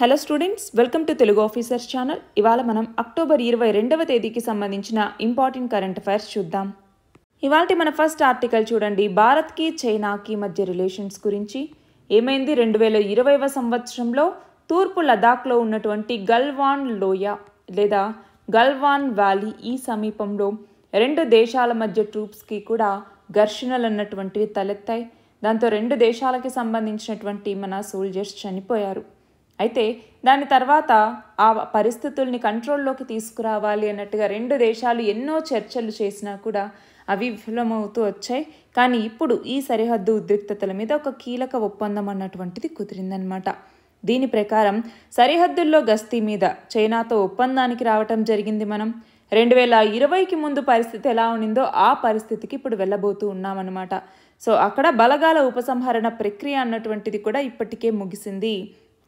hello students welcome to Telugu officers channel ఇవాళ మనం October ఇరవై రెండవ తేదీకి సంబంధించిన ఇంపార్టెంట్ కరెంట్ అఫైర్స్ చూద్దాం ఇవాళ మన ఫస్ట్ ఆర్టికల్ చూడండి భారత్కి చైనాకి మధ్య రిలేషన్స్ గురించి ఏమైంది రెండు వేల ఇరవైవ సంవత్సరంలో తూర్పు లదాఖ్లో ఉన్నటువంటి గల్వాన్ లోయ లేదా గల్వాన్ వ్యాలీ ఈ సమీపంలో రెండు దేశాల మధ్య ట్రూప్స్కి కూడా ఘర్షణలు అన్నటువంటివి తలెత్తాయి దాంతో రెండు దేశాలకి సంబంధించినటువంటి మన సోల్జర్స్ చనిపోయారు అయితే దాని తర్వాత ఆ పరిస్థితుల్ని కంట్రోల్లోకి తీసుకురావాలి అన్నట్టుగా రెండు దేశాలు ఎన్నో చర్చలు చేసినా కూడా అవి విఫలమవుతూ వచ్చాయి కానీ ఇప్పుడు ఈ సరిహద్దు ఉద్రిక్తతల మీద ఒక కీలక ఒప్పందం అన్నటువంటిది కుదిరిందనమాట దీని ప్రకారం సరిహద్దుల్లో గస్తీ మీద చైనాతో ఒప్పందానికి రావటం జరిగింది మనం రెండు వేల ఇరవైకి ముందు పరిస్థితి ఎలా ఉండిందో ఆ పరిస్థితికి ఇప్పుడు వెళ్ళబోతూ ఉన్నామన్నమాట సో అక్కడ బలగాల ఉపసంహరణ ప్రక్రియ అన్నటువంటిది కూడా ఇప్పటికే ముగిసింది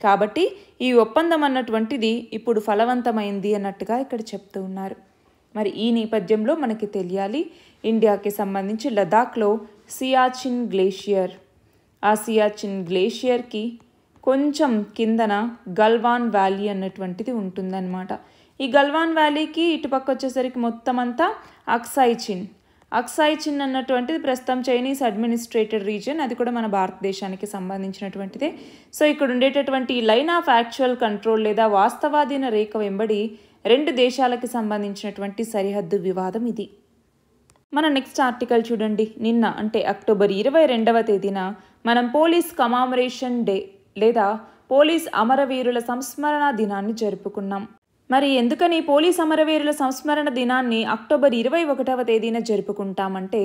కాబట్టి ఈ ఒప్పందం అన్నటువంటిది ఇప్పుడు ఫలవంతమైంది అన్నట్టుగా ఇక్కడ చెప్తూ ఉన్నారు మరి ఈ నేపథ్యంలో మనకి తెలియాలి ఇండియాకి సంబంధించి లదాఖ్లో సియాచిన్ గ్లేషియర్ ఆ సియాచిన్ గ్లేషియర్కి కొంచెం కిందన గల్వాన్ వ్యాలీ అన్నటువంటిది ఉంటుందన్నమాట ఈ గల్వాన్ వ్యాలీకి ఇటుపక్క వచ్చేసరికి మొత్తం అంతా అక్సైచిన్ అక్సాయి చిన్ అన్నటువంటిది ప్రస్తుతం చైనీస్ అడ్మినిస్ట్రేటెడ్ రీజియన్ అది కూడా మన భారతదేశానికి సంబంధించినటువంటిదే సో ఇక్కడ ఉండేటటువంటి లైన్ ఆఫ్ యాక్చువల్ కంట్రోల్ లేదా వాస్తవాధీన రేఖ వెంబడి రెండు దేశాలకి సంబంధించినటువంటి సరిహద్దు వివాదం ఇది మన నెక్స్ట్ ఆర్టికల్ చూడండి నిన్న అంటే అక్టోబర్ ఇరవై రెండవ తేదీన మనం పోలీస్ కమామరేషన్ డే లేదా పోలీస్ అమరవీరుల సంస్మరణ దినాన్ని జరుపుకున్నాం మరి ఎందుకని పోలీస్ అమరవీరుల సంస్మరణ దినాన్ని అక్టోబర్ ఇరవై ఒకటవ తేదీన జరుపుకుంటామంటే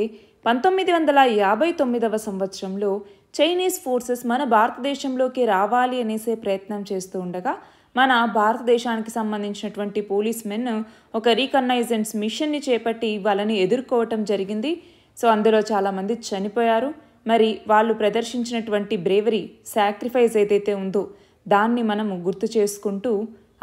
పంతొమ్మిది వందల యాభై తొమ్మిదవ సంవత్సరంలో చైనీస్ ఫోర్సెస్ మన భారతదేశంలోకి రావాలి అనేసే ప్రయత్నం చేస్తూ ఉండగా మన భారతదేశానికి సంబంధించినటువంటి పోలీస్ మెన్ ఒక రీకన్నైజెన్స్ మిషన్ని చేపట్టి వాళ్ళని ఎదుర్కోవటం జరిగింది సో అందులో చాలామంది చనిపోయారు మరి వాళ్ళు ప్రదర్శించినటువంటి బ్రేవరీ సాక్రిఫైస్ ఏదైతే ఉందో దాన్ని మనము గుర్తు చేసుకుంటూ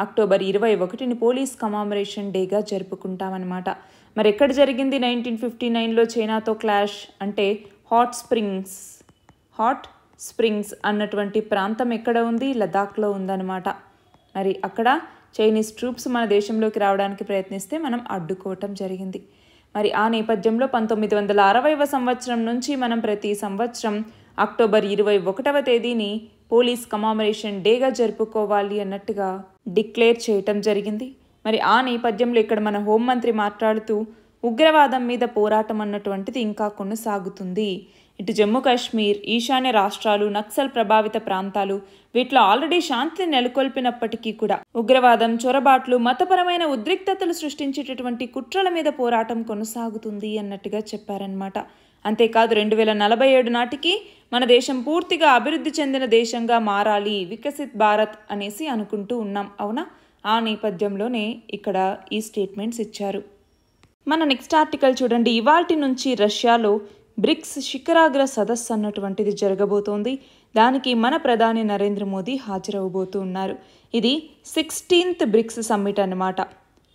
అక్టోబర్ ఇరవై ఒకటిని పోలీస్ కమామరేషన్ డేగా జరుపుకుంటామన్నమాట మరి ఎక్కడ జరిగింది నైన్టీన్ ఫిఫ్టీ నైన్లో చైనాతో క్లాష్ అంటే హాట్ స్ప్రింగ్స్ హాట్ స్ప్రింగ్స్ అన్నటువంటి ప్రాంతం ఎక్కడ ఉంది లదాఖ్లో ఉందన్నమాట మరి అక్కడ చైనీస్ ట్రూప్స్ మన దేశంలోకి రావడానికి ప్రయత్నిస్తే మనం అడ్డుకోవటం జరిగింది మరి ఆ నేపథ్యంలో పంతొమ్మిది వందల అరవైవ సంవత్సరం నుంచి మనం ప్రతి సంవత్సరం అక్టోబర్ ఇరవై ఒకటవ తేదీని పోలీస్ కమామరేషన్ డేగా జరుపుకోవాలి అన్నట్టుగా డిక్లేర్ చేయటం జరిగింది మరి ఆ నేపథ్యంలో ఇక్కడ మన హోంమంత్రి మాట్లాడుతూ ఉగ్రవాదం మీద పోరాటం అన్నటువంటిది ఇంకా కొనసాగుతుంది ఇటు జమ్మూ కాశ్మీర్ ఈశాన్య రాష్ట్రాలు నక్సల్ ప్రభావిత ప్రాంతాలు వీటిలో ఆల్రెడీ శాంతిని నెలకొల్పినప్పటికీ కూడా ఉగ్రవాదం చొరబాట్లు మతపరమైన ఉద్రిక్తతలు సృష్టించేటటువంటి కుట్రల మీద పోరాటం కొనసాగుతుంది అన్నట్టుగా చెప్పారనమాట అంతేకాదు రెండు వేల నలభై ఏడు నాటికి మన దేశం పూర్తిగా అభివృద్ధి చెందిన దేశంగా మారాలి వికసిత్ భారత్ అనేసి అనుకుంటూ ఉన్నాం అవునా ఆ నేపథ్యంలోనే ఇక్కడ ఈ స్టేట్మెంట్స్ ఇచ్చారు మన నెక్స్ట్ ఆర్టికల్ చూడండి ఇవాటి నుంచి రష్యాలో బ్రిక్స్ శిఖరాగ్ర సదస్సు అన్నటువంటిది జరగబోతోంది దానికి మన ప్రధాని నరేంద్ర మోదీ హాజరవబోతూ ఉన్నారు ఇది సిక్స్టీన్త్ బ్రిక్స్ సమ్మిట్ అన్నమాట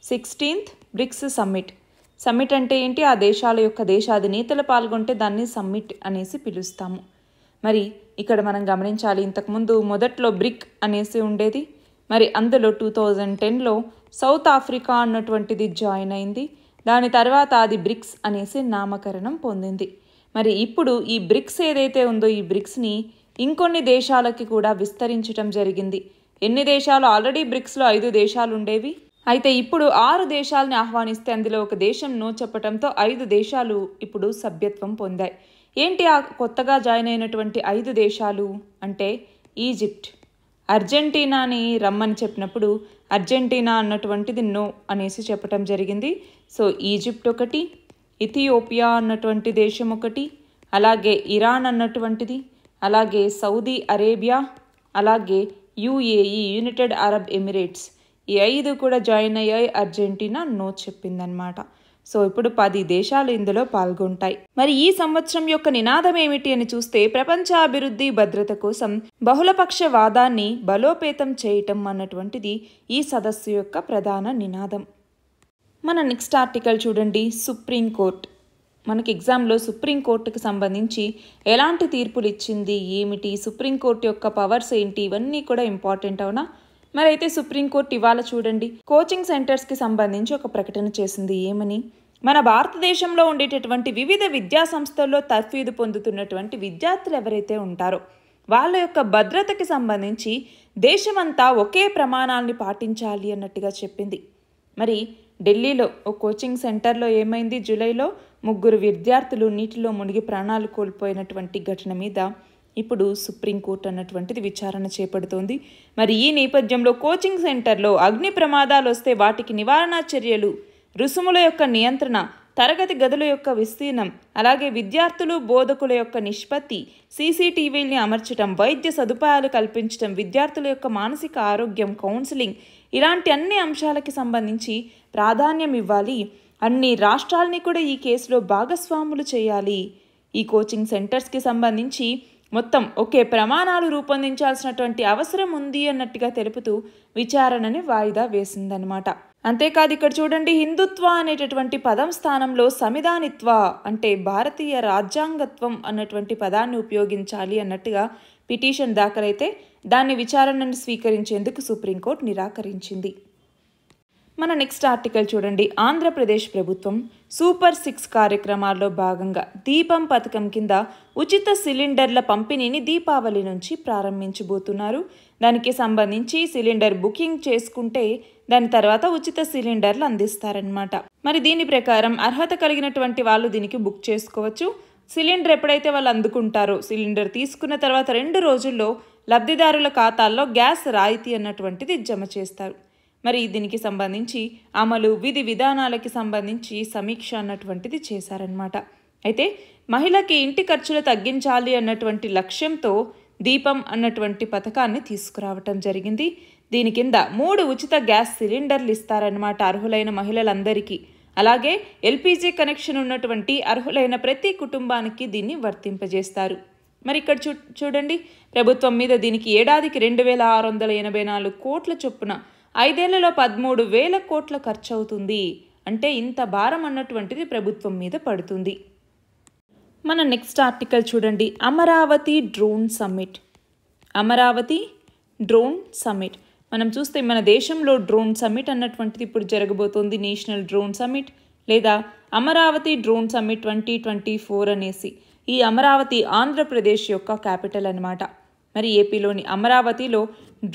సిక్స్టీన్త్ బ్రిక్స్ సమ్మిట్ సమ్మిట్ అంటే ఏంటి ఆ దేశాల యొక్క దేశాధినేతలు పాల్గొంటే దాన్ని సమ్మిట్ అనేసి పిలుస్తాము మరి ఇక్కడ మనం గమనించాలి ఇంతకుముందు మొదట్లో బ్రిక్ అనేసి ఉండేది మరి అందులో టూ థౌజండ్ టెన్లో సౌత్ ఆఫ్రికా అన్నటువంటిది జాయిన్ అయింది దాని తర్వాత అది బ్రిక్స్ అనేసి నామకరణం పొందింది మరి ఇప్పుడు ఈ బ్రిక్స్ ఏదైతే ఉందో ఈ బ్రిక్స్ని ఇంకొన్ని దేశాలకి కూడా విస్తరించటం జరిగింది ఎన్ని దేశాలు ఆల్రెడీ బ్రిక్స్లో ఐదు దేశాలు ఉండేవి అయితే ఇప్పుడు ఆరు దేశాలని ఆహ్వానిస్తే అందులో ఒక దేశం నో చెప్పడంతో ఐదు దేశాలు ఇప్పుడు సభ్యత్వం పొందాయి ఏంటి ఆ కొత్తగా జాయిన్ అయినటువంటి ఐదు దేశాలు అంటే ఈజిప్ట్ అర్జెంటీనాని రమ్మని చెప్పినప్పుడు అర్జెంటీనా అన్నటువంటిది నో అనేసి చెప్పటం జరిగింది సో ఈజిప్ట్ ఒకటి ఇథియోపియా అన్నటువంటి దేశం ఒకటి అలాగే ఇరాన్ అన్నటువంటిది అలాగే సౌదీ అరేబియా అలాగే యుఏఈ యునైటెడ్ అరబ్ ఎమిరేట్స్ ఈ ఐదు కూడా జాయిన్ అయ్యాయి అర్జెంటీనా నో చెప్పిందనమాట సో ఇప్పుడు పది దేశాలు ఇందులో పాల్గొంటాయి మరి ఈ సంవత్సరం యొక్క నినాదం ఏమిటి అని చూస్తే ప్రపంచ అభివృద్ధి భద్రత కోసం బహుళపక్ష వాదాన్ని బలోపేతం చేయటం అన్నటువంటిది ఈ సదస్సు యొక్క ప్రధాన నినాదం మన నెక్స్ట్ ఆర్టికల్ చూడండి సుప్రీంకోర్టు మనకి ఎగ్జామ్లో సుప్రీంకోర్టుకు సంబంధించి ఎలాంటి తీర్పులు ఇచ్చింది ఏమిటి సుప్రీంకోర్టు యొక్క పవర్స్ ఏంటి ఇవన్నీ కూడా ఇంపార్టెంట్ అవునా మరి అయితే సుప్రీంకోర్టు ఇవాళ చూడండి కోచింగ్ సెంటర్స్కి సంబంధించి ఒక ప్రకటన చేసింది ఏమని మన భారతదేశంలో ఉండేటటువంటి వివిధ విద్యా సంస్థల్లో తర్ఫీదు పొందుతున్నటువంటి విద్యార్థులు ఎవరైతే ఉంటారో వాళ్ళ యొక్క భద్రతకి సంబంధించి దేశమంతా ఒకే ప్రమాణాలని పాటించాలి అన్నట్టుగా చెప్పింది మరి ఢిల్లీలో ఓ కోచింగ్ సెంటర్లో ఏమైంది జూలైలో ముగ్గురు విద్యార్థులు నీటిలో మునిగి ప్రాణాలు కోల్పోయినటువంటి ఘటన మీద ఇప్పుడు సుప్రీంకోర్టు అన్నటువంటిది విచారణ చేపడుతోంది మరి ఈ నేపథ్యంలో కోచింగ్ సెంటర్లో అగ్ని ప్రమాదాలు వస్తే వాటికి నివారణ చర్యలు రుసుముల యొక్క నియంత్రణ తరగతి గదుల యొక్క విస్తీర్ణం అలాగే విద్యార్థులు బోధకుల యొక్క నిష్పత్తి సీసీటీవీల్ని అమర్చడం వైద్య సదుపాయాలు కల్పించడం విద్యార్థుల యొక్క మానసిక ఆరోగ్యం కౌన్సిలింగ్ ఇలాంటి అన్ని అంశాలకి సంబంధించి ప్రాధాన్యం ఇవ్వాలి అన్ని రాష్ట్రాలని కూడా ఈ కేసులో భాగస్వాములు చేయాలి ఈ కోచింగ్ సెంటర్స్కి సంబంధించి మొత్తం ఒకే ప్రమాణాలు రూపొందించాల్సినటువంటి అవసరం ఉంది అన్నట్టుగా తెలుపుతూ విచారణని వాయిదా వేసిందనమాట అంతేకాదు ఇక్కడ చూడండి హిందుత్వ అనేటటువంటి పదం స్థానంలో సమిధానిత్వ అంటే భారతీయ రాజ్యాంగత్వం అన్నటువంటి పదాన్ని ఉపయోగించాలి అన్నట్టుగా పిటిషన్ దాఖలైతే దాన్ని విచారణను స్వీకరించేందుకు సుప్రీంకోర్టు నిరాకరించింది మన నెక్స్ట్ ఆర్టికల్ చూడండి ఆంధ్రప్రదేశ్ ప్రభుత్వం సూపర్ సిక్స్ కార్యక్రమాల్లో భాగంగా దీపం పథకం కింద ఉచిత సిలిండర్ల పంపిణీని దీపావళి నుంచి ప్రారంభించబోతున్నారు దానికి సంబంధించి సిలిండర్ బుకింగ్ చేసుకుంటే దాని తర్వాత ఉచిత సిలిండర్లు అందిస్తారనమాట మరి దీని ప్రకారం అర్హత కలిగినటువంటి వాళ్ళు దీనికి బుక్ చేసుకోవచ్చు సిలిండర్ ఎప్పుడైతే వాళ్ళు అందుకుంటారో సిలిండర్ తీసుకున్న తర్వాత రెండు రోజుల్లో లబ్ధిదారుల ఖాతాల్లో గ్యాస్ రాయితీ అన్నటువంటిది జమ చేస్తారు మరి దీనికి సంబంధించి అమలు విధి విధానాలకి సంబంధించి సమీక్ష అన్నటువంటిది చేశారనమాట అయితే మహిళకి ఇంటి ఖర్చులు తగ్గించాలి అన్నటువంటి లక్ష్యంతో దీపం అన్నటువంటి పథకాన్ని తీసుకురావటం జరిగింది దీని కింద మూడు ఉచిత గ్యాస్ సిలిండర్లు ఇస్తారన్నమాట అర్హులైన మహిళలందరికీ అలాగే ఎల్పీజీ కనెక్షన్ ఉన్నటువంటి అర్హులైన ప్రతి కుటుంబానికి దీన్ని వర్తింపజేస్తారు మరి ఇక్కడ చూ చూడండి ప్రభుత్వం మీద దీనికి ఏడాదికి రెండు వేల ఆరు వందల ఎనభై నాలుగు కోట్ల చొప్పున ఐదేళ్లలో పదమూడు వేల కోట్ల ఖర్చు అవుతుంది అంటే ఇంత భారం అన్నటువంటిది ప్రభుత్వం మీద పడుతుంది మన నెక్స్ట్ ఆర్టికల్ చూడండి Amaravati drone summit Amaravati drone summit మనం చూస్తే మన దేశంలో డ్రోన్ సమ్మిట్ అన్నటువంటిది ఇప్పుడు జరగబోతోంది నేషనల్ డ్రోన్ సమ్మిట్ లేదా Amaravati drone summit twenty twenty four అనేసి ఈ అమరావతి ఆంధ్రప్రదేశ్ యొక్క క్యాపిటల్ అనమాట మరి ఏపీలోని అమరావతిలో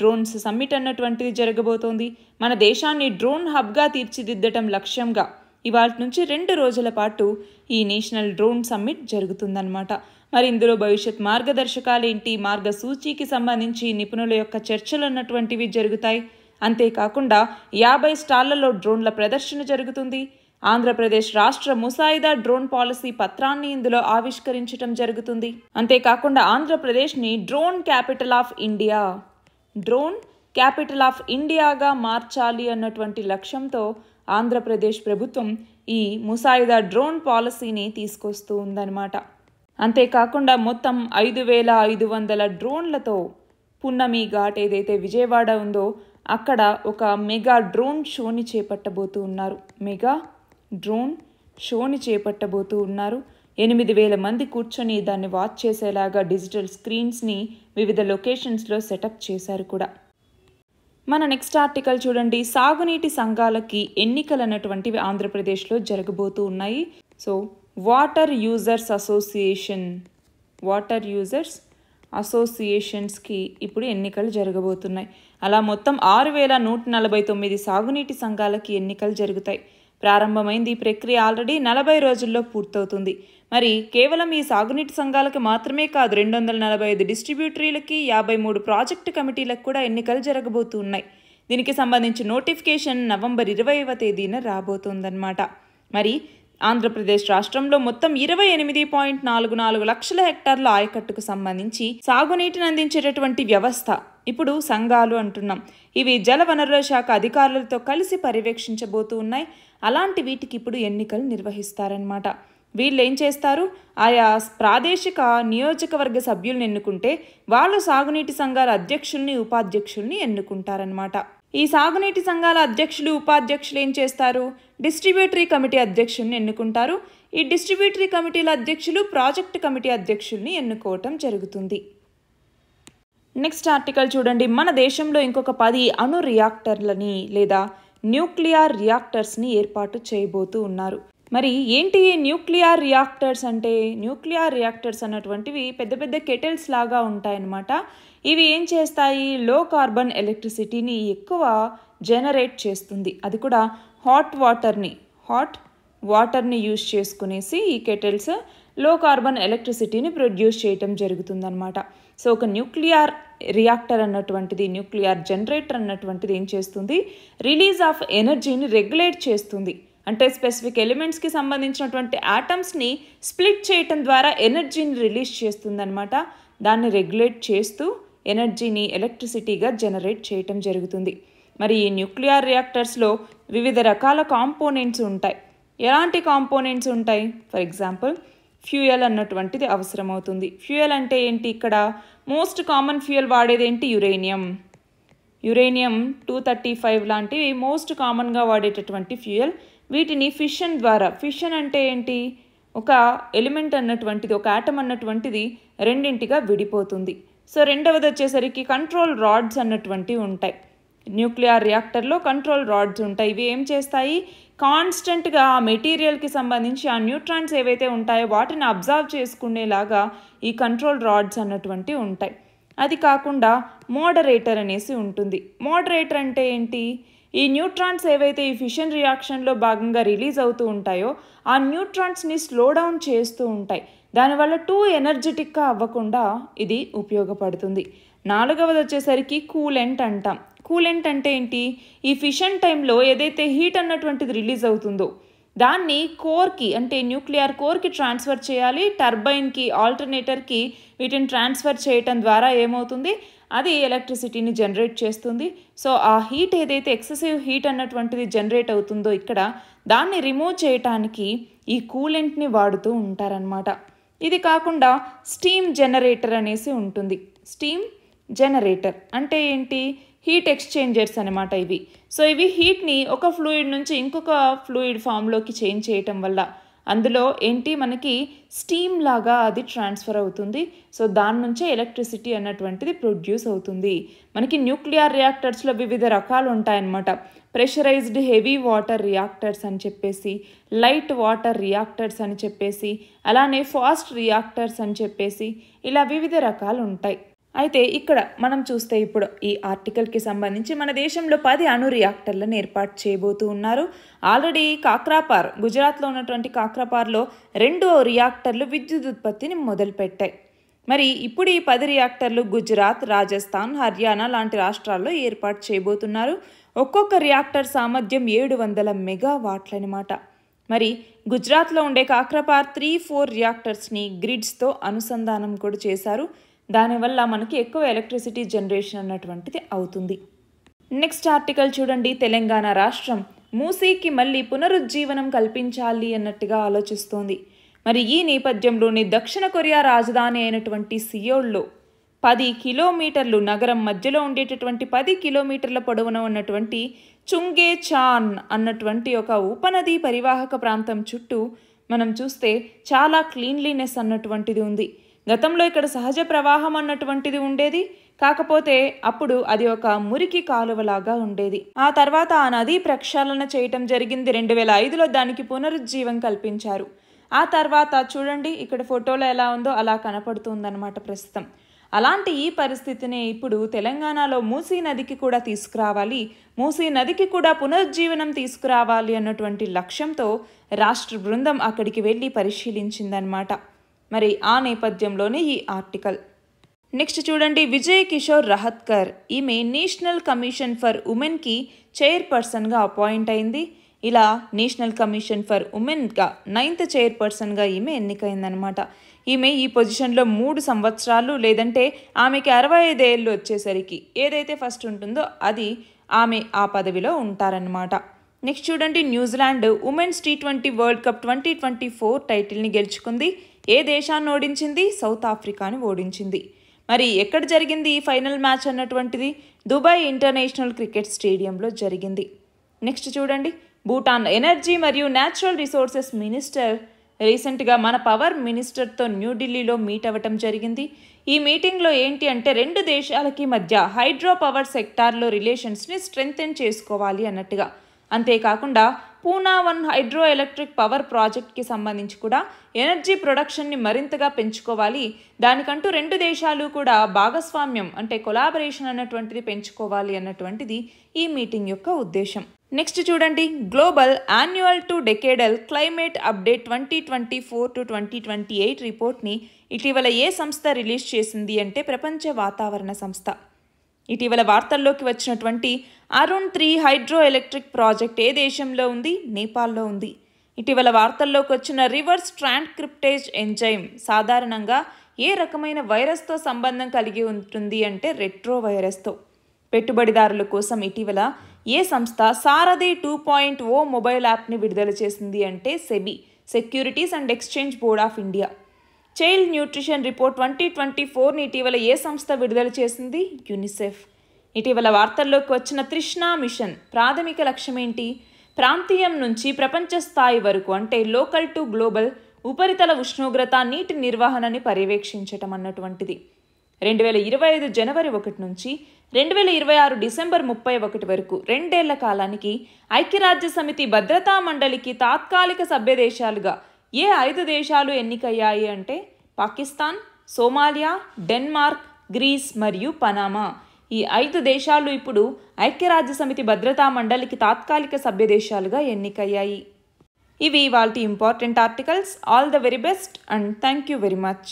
డ్రోన్స్ సమ్మిట్ అన్నటువంటిది జరగబోతోంది మన దేశాన్ని డ్రోన్ హబ్గా తీర్చిదిద్దటం లక్ష్యంగా ఇవాళ నుంచి రెండు రోజుల పాటు ఈ నేషనల్ డ్రోన్ సమ్మిట్ జరుగుతుందన్నమాట మరి ఇందులో భవిష్యత్ మార్గదర్శకాలేంటి మార్గసూచీకి సంబంధించి నిపుణుల యొక్క చర్చలు అన్నటువంటివి జరుగుతాయి అంతేకాకుండా యాభై స్టాళ్లలో డ్రోన్ల ప్రదర్శన జరుగుతుంది ఆంధ్రప్రదేశ్ రాష్ట్ర ముసాయిదా డ్రోన్ పాలసీ పత్రాన్ని ఇందులో ఆవిష్కరించడం జరుగుతుంది అంతేకాకుండా ఆంధ్రప్రదేశ్ని drone capital of India drone capital of ఇండియాగా మార్చాలి అన్నటువంటి లక్ష్యంతో ఆంధ్రప్రదేశ్ ప్రభుత్వం ఈ ముసాయిదా డ్రోన్ పాలసీని తీసుకొస్తూ ఉందన్నమాట అంతేకాకుండా మొత్తం ఐదు వేల ఐదు వందల డ్రోన్లతో పున్నమి ఘాట్ ఏదైతే విజయవాడ ఉందో అక్కడ ఒక మెగా డ్రోన్ షోని చేపట్టబోతూ ఉన్నారు మెగా డ్రోన్ షోని చేపట్టబోతూ ఉన్నారు ఎనిమిది వేల మంది కూర్చొని దాన్ని వాచ్ చేసేలాగా డిజిటల్ స్క్రీన్స్ని వివిధ లొకేషన్స్లో సెటప్ చేశారు కూడా మన నెక్స్ట్ ఆర్టికల్ చూడండి సాగునీటి సంఘాలకి ఎన్నికలు అనేటువంటివి ఆంధ్రప్రదేశ్లో జరగబోతూ ఉన్నాయి so water users association water users అసోసియేషన్స్కి ఇప్పుడు ఎన్నికలు జరగబోతున్నాయి అలా మొత్తం ఆరు వేల నూట నలభై తొమ్మిది సాగునీటి సంఘాలకి ఎన్నికలు జరుగుతాయి ప్రారంభమైంది ఈ ప్రక్రియ ఆల్రెడీ నలభై రోజుల్లో పూర్తవుతుంది మరి కేవలం ఈ సాగునీటి సంఘాలకు మాత్రమే కాదు రెండు వందల నలభై ఐదు డిస్ట్రిబ్యూటరీలకి యాభై మూడు ప్రాజెక్టు కమిటీలకు కూడా ఎన్నికలు జరగబోతున్నాయి దీనికి సంబంధించి నోటిఫికేషన్ నవంబర్ ఇరవైవ తేదీన రాబోతుందన్నమాట మరి ఆంధ్రప్రదేశ్ రాష్ట్రంలో మొత్తం ఇరవై ఎనిమిది పాయింట్ నాలుగు నాలుగు లక్షల హెక్టార్ల ఆయకట్టుకు సంబంధించి సాగునీటిని అందించేటటువంటి వ్యవస్థ ఇప్పుడు సంఘాలు అంటున్నాం ఇవి జలవనరుల శాఖ అధికారులతో కలిసి పర్యవేక్షించబోతూ ఉన్నాయి అలాంటి వీటికి ఇప్పుడు ఎన్నికలు నిర్వహిస్తారన్నమాట వీళ్ళు ఏం చేస్తారు ఆయా ప్రాదేశిక నియోజకవర్గ సభ్యులను ఎన్నుకుంటే వాళ్ళు సాగునీటి సంఘాల అధ్యక్షుల్ని ఉపాధ్యక్షుల్ని ఎన్నుకుంటారనమాట ఈ సాగునీటి సంఘాల అధ్యక్షులు ఉపాధ్యక్షులు ఏం చేస్తారు డిస్ట్రిబ్యూటరీ కమిటీ అధ్యక్షుల్ని ఎన్నుకుంటారు ఈ డిస్ట్రిబ్యూటరీ కమిటీల అధ్యక్షులు ప్రాజెక్ట్ కమిటీ అధ్యక్షుల్ని ఎన్నుకోవటం జరుగుతుంది నెక్స్ట్ ఆర్టికల్ చూడండి మన దేశంలో ఇంకొక పది అణు రియాక్టర్లని లేదా న్యూక్లియర్ రియాక్టర్స్ని ఏర్పాటు చేయబోతూ ఉన్నారు మరి ఏంటి న్యూక్లియర్ రియాక్టర్స్ అంటే న్యూక్లియర్ రియాక్టర్స్ అన్నటువంటివి పెద్ద పెద్ద కెటిల్స్ లాగా ఉంటాయన్నమాట ఇవి ఏం చేస్తాయి లో కార్బన్ ఎలక్ట్రిసిటీని ఎక్కువ జనరేట్ చేస్తుంది అది కూడా హాట్ వాటర్ని హాట్ వాటర్ని యూజ్ చేసుకునేసి ఈ కెటిల్స్ లో కార్బన్ ఎలక్ట్రిసిటీని ప్రొడ్యూస్ చేయటం జరుగుతుందన్నమాట సో ఒక న్యూక్లియర్ రియాక్టర్ అన్నటువంటిది న్యూక్లియర్ జనరేటర్ అన్నటువంటిది ఏం చేస్తుంది రిలీజ్ ఆఫ్ ఎనర్జీని రెగ్యులేట్ చేస్తుంది అంటే స్పెసిఫిక్ ఎలిమెంట్స్కి సంబంధించినటువంటి యాటమ్స్ని స్ప్లిట్ చేయటం ద్వారా ఎనర్జీని రిలీజ్ చేస్తుందనమాట దాన్ని రెగ్యులేట్ చేస్తూ ఎనర్జీని ఎలక్ట్రిసిటీగా జనరేట్ చేయటం జరుగుతుంది మరి ఈ న్యూక్లియర్ రియాక్టర్స్లో వివిధ రకాల కాంపోనెంట్స్ ఉంటాయి ఎలాంటి కాంపోనెంట్స్ ఉంటాయి ఫర్ ఎగ్జాంపుల్ ఫ్యూయల్ అన్నటువంటిది అవసరమవుతుంది ఫ్యూయల్ అంటే ఏంటి ఇక్కడ మోస్ట్ కామన్ ఫ్యూయల్ వాడేది ఏంటి uranium uranium two thirty five లాంటివి మోస్ట్ కామన్గా వాడేటటువంటి ఫ్యూయల్ వీటిని ఫిషన్ ద్వారా ఫిషన్ అంటే ఏంటి ఒక ఎలిమెంట్ అన్నటువంటిది ఒక ఆటం అన్నటువంటిది రెండింటిగా విడిపోతుంది సో రెండవది వచ్చేసరికి కంట్రోల్ రాడ్స్ అన్నటువంటివి ఉంటాయి న్యూక్లియర్ రియాక్టర్లో కంట్రోల్ రాడ్స్ ఉంటాయి ఇవి ఏం చేస్తాయి కాన్స్టెంట్గా ఆ మెటీరియల్కి సంబంధించి ఆ న్యూట్రాన్స్ ఏవైతే ఉంటాయో వాటిని అబ్జర్వ్ చేసుకునేలాగా ఈ కంట్రోల్ రాడ్స్ అన్నటువంటివి ఉంటాయి అది కాకుండా మోడరేటర్ అనేసి ఉంటుంది మోడరేటర్ అంటే ఏంటి ఈ న్యూట్రాన్స్ ఏవైతే ఈ ఫిషన్ రియాక్షన్లో భాగంగా రిలీజ్ అవుతూ ఉంటాయో ఆ న్యూట్రాన్స్ని స్లో డౌన్ చేస్తూ ఉంటాయి దానివల్ల టూ ఎనర్జెటిక్గా అవ్వకుండా ఇది ఉపయోగపడుతుంది నాలుగవది వచ్చేసరికి కూలెంట్ అంటాం కూలెంట్ అంటే ఏంటి ఈ ఫిషన్ టైంలో ఏదైతే హీట్ అన్నటువంటిది రిలీజ్ అవుతుందో దాన్ని కోర్కి అంటే న్యూక్లియర్ కోర్కి ట్రాన్స్ఫర్ చేయాలి టర్బైన్కి ఆల్టర్నేటర్కి వీటిని ట్రాన్స్ఫర్ చేయటం ద్వారా ఏమవుతుంది అది ఎలక్ట్రిసిటీని జనరేట్ చేస్తుంది సో ఆ హీట్ ఏదైతే ఎక్సెసివ్ హీట్ అన్నటువంటిది జనరేట్ అవుతుందో ఇక్కడ దాన్ని రిమూవ్ చేయటానికి ఈ కూలెంట్ని వాడుతూ ఉంటారనమాట ఇది కాకుండా స్టీమ్ జనరేటర్ అనేసి ఉంటుంది స్టీమ్ జనరేటర్ అంటే ఏంటి హీట్ ఎక్స్చేంజర్స్ అనమాట ఇవి సో ఇవి హీట్ని ఒక ఫ్లూయిడ్ నుంచి ఇంకొక ఫ్లూయిడ్ ఫామ్లోకి చేంజ్ చేయటం వల్ల అందులో ఏంటి మనకి స్టీమ్ లాగా అది ట్రాన్స్ఫర్ అవుతుంది సో దాని నుంచే ఎలక్ట్రిసిటీ అన్నటువంటిది ప్రొడ్యూస్ అవుతుంది మనకి న్యూక్లియర్ రియాక్టర్స్లో వివిధ రకాలు ఉంటాయన్నమాట ప్రెషరైజ్డ్ హెవీ వాటర్ రియాక్టర్స్ అని చెప్పేసి లైట్ వాటర్ రియాక్టర్స్ అని చెప్పేసి అలానే ఫాస్ట్ రియాక్టర్స్ అని చెప్పేసి ఇలా వివిధ రకాలు ఉంటాయి అయితే ఇక్కడ మనం చూస్తే ఇప్పుడు ఈ ఆర్టికల్కి సంబంధించి మన దేశంలో పది అణు రియాక్టర్లను ఏర్పాటు చేయబోతూ ఉన్నారు ఆల్రెడీ కాక్రాపార్ గుజరాత్లో ఉన్నటువంటి కాక్రాపార్లో రెండు రియాక్టర్లు విద్యుత్ ఉత్పత్తిని మొదలుపెట్టాయి మరి ఇప్పుడు ఈ పది రియాక్టర్లు గుజరాత్ రాజస్థాన్ హర్యానా లాంటి రాష్ట్రాల్లో ఏర్పాటు చేయబోతున్నారు ఒక్కొక్క రియాక్టర్ సామర్థ్యం ఏడు వందల మెగావాట్లనమాట మరి గుజరాత్లో ఉండే కాక్రపార్ త్రీ ఫోర్ రియాక్టర్స్ని గ్రిడ్స్తో అనుసంధానం కూడా చేశారు దానివల్ల మనకి ఎక్కువ ఎలక్ట్రిసిటీ జనరేషన్ అన్నటువంటిది అవుతుంది నెక్స్ట్ ఆర్టికల్ చూడండి తెలంగాణ రాష్ట్రం మూసీకి మళ్ళీ పునరుజ్జీవనం కల్పించాలి అన్నట్టుగా ఆలోచిస్తోంది మరి ఈ నేపథ్యంలోనే దక్షిణ కొరియా రాజధాని అయినటువంటి సియోల్లో పది కిలోమీటర్లు నగరం మధ్యలో ఉండేటటువంటి పది కిలోమీటర్ల పొడవున ఉన్నటువంటి చుంగే చాన్ అన్నటువంటి ఒక ఉపనది పరివాహక ప్రాంతం చుట్టూ మనం చూస్తే చాలా క్లీన్లీనెస్ అన్నటువంటిది ఉంది గతంలో ఇక్కడ సహజ ప్రవాహం అన్నటువంటిది ఉండేది కాకపోతే అప్పుడు అది ఒక మురికి కాలువలాగా ఉండేది ఆ తర్వాత ఆ నది ప్రక్షాళన చేయటం జరిగింది రెండు వేల ఐదులో దానికి పునరుజ్జీవం కల్పించారు ఆ తర్వాత చూడండి ఇక్కడ ఫోటోలో ఎలా ఉందో అలా కనపడుతుందన్నమాట ప్రస్తుతం అలాంటి ఈ పరిస్థితిని ఇప్పుడు తెలంగాణలో మూసీ నదికి కూడా తీసుకురావాలి మూసీ నదికి కూడా పునరుజ్జీవనం తీసుకురావాలి అన్నటువంటి లక్ష్యంతో రాష్ట్ర బృందం అక్కడికి వెళ్ళి పరిశీలించిందనమాట మరి ఆ నేపథ్యంలోనే ఈ ఆర్టికల్ నెక్స్ట్ చూడండి విజయ్ కిషోర్ రహత్కర్ ఈమె నేషనల్ కమిషన్ ఫర్ ఉమెన్కి చైర్పర్సన్గా అపాయింట్ అయింది ఇలా నేషనల్ కమిషన్ ఫర్ ఉమెన్గా నైన్త్ చైర్పర్సన్గా ఈమె ఎన్నికైందనమాట ఈమె ఈ పొజిషన్లో మూడు సంవత్సరాలు లేదంటే ఆమెకి అరవై ఐదేళ్ళు వచ్చేసరికి ఏదైతే ఫస్ట్ ఉంటుందో అది ఆమె ఆ పదవిలో ఉంటారన్నమాట నెక్స్ట్ చూడండి New Zealand women's T twenty world cup twenty twenty four టైటిల్ని గెలుచుకుంది ఏ దేశాన్ని ఓడించింది సౌత్ ఆఫ్రికాని ఓడించింది మరి ఎక్కడ జరిగింది ఈ ఫైనల్ మ్యాచ్ అన్నటువంటిది దుబాయ్ ఇంటర్నేషనల్ క్రికెట్ స్టేడియంలో జరిగింది నెక్స్ట్ చూడండి భూటాన్ ఎనర్జీ మరియు న్యాచురల్ రిసోర్సెస్ మినిస్టర్ రీసెంట్గా మన పవర్ మినిస్టర్తో న్యూఢిల్లీలో మీట్ అవ్వటం జరిగింది ఈ మీటింగ్లో ఏంటి అంటే రెండు దేశాలకి మధ్య హైడ్రో పవర్ సెక్టార్లో రిలేషన్స్ని స్ట్రెంగ్తెన్ చేసుకోవాలి అన్నట్టుగా అంతేకాకుండా Puna one hydro electric power ప్రాజెక్ట్కి సంబంధించి కూడా ఎనర్జీ ప్రొడక్షన్ని మరింతగా పెంచుకోవాలి దానికంటూ రెండు దేశాలు కూడా భాగస్వామ్యం అంటే కొలాబరేషన్ అన్నటువంటిది పెంచుకోవాలి అన్నటువంటిది ఈ మీటింగ్ యొక్క ఉద్దేశం నెక్స్ట్ చూడండి global annual to decadal climate update twenty twenty four to twenty twenty eight రిపోర్ట్ని ఇటీవల ఏ సంస్థ రిలీజ్ చేసింది అంటే ప్రపంచ వాతావరణ సంస్థ ఇటీవల వార్తల్లోకి వచ్చినటువంటి Arun three hydro electric project ఏ దేశంలో ఉంది నేపాల్లో ఉంది ఇటీవల వార్తల్లోకి వచ్చిన రివర్స్ ట్రాంట్ క్రిప్టేజ్ ఎంజైమ్ సాధారణంగా ఏ రకమైన వైరస్తో సంబంధం కలిగి ఉంటుంది అంటే రెట్రో వైరస్తో పెట్టుబడిదారుల కోసం ఇటీవల ఏ సంస్థ Saarthi two point O mobile యాప్ని విడుదల చేసింది అంటే SEBI securities and exchange board of India child nutrition report twenty twenty ఫోర్ని ఇటీవల ఏ సంస్థ విడుదల చేసింది యునిసెఫ్ ఇటీవల వార్తల్లోకి వచ్చిన తృష్ణా మిషన్ ప్రాథమిక లక్ష్యమేంటి ప్రాంతీయం నుంచి ప్రపంచ స్థాయి వరకు అంటే లోకల్ టు గ్లోబల్ ఉపరితల ఉష్ణోగ్రత నీటి నిర్వహణని పర్యవేక్షించటం అన్నటువంటిది రెండు వేల ఇరవై ఐదు జనవరి ఒకటి నుంచి రెండు వేల ఇరవై ఆరు డిసెంబర్ ముప్పై ఒకటి వరకు రెండేళ్ల కాలానికి ఐక్యరాజ్య సమితి భద్రతా మండలికి తాత్కాలిక సభ్య దేశాలుగా ఏ ఐదు దేశాలు ఎన్నికయ్యాయి అంటే పాకిస్తాన్ సోమాలియా డెన్మార్క్ గ్రీస్ మరియు పనామా ఈ ఐదు దేశాలు ఇప్పుడు ఐక్యరాజ్య సమితి భద్రతా మండలికి తాత్కాలిక సభ్య దేశాలుగా ఎన్నికయ్యాయి ఇవి వాళ్ళ important articles all the very best and thank you very much